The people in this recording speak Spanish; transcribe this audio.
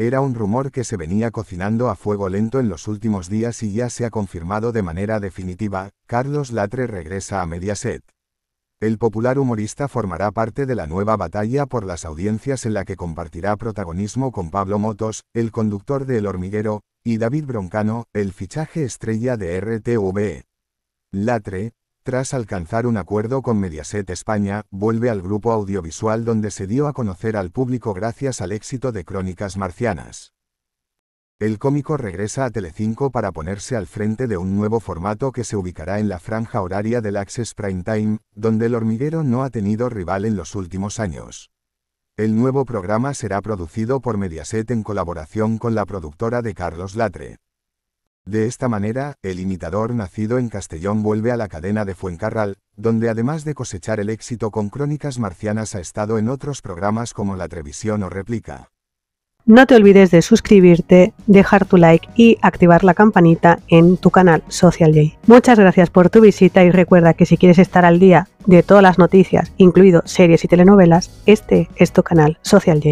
Era un rumor que se venía cocinando a fuego lento en los últimos días y ya se ha confirmado de manera definitiva, Carlos Latre regresa a Mediaset. El popular humorista formará parte de la nueva batalla por las audiencias en la que compartirá protagonismo con Pablo Motos, el conductor de El Hormiguero, y David Broncano, el fichaje estrella de RTV. Latre, tras alcanzar un acuerdo con Mediaset España, vuelve al grupo audiovisual donde se dio a conocer al público gracias al éxito de Crónicas Marcianas. El cómico regresa a Telecinco para ponerse al frente de un nuevo formato que se ubicará en la franja horaria del Access Prime Time, donde el hormiguero no ha tenido rival en los últimos años. El nuevo programa será producido por Mediaset en colaboración con la productora de Carlos Latre. De esta manera, el imitador nacido en Castellón vuelve a la cadena de Fuencarral, donde además de cosechar el éxito con crónicas marcianas ha estado en otros programas como La Televisión o Replica. No te olvides de suscribirte, dejar tu like y activar la campanita en tu canal Social Muchas gracias por tu visita y recuerda que si quieres estar al día de todas las noticias, incluido series y telenovelas, este es tu canal Social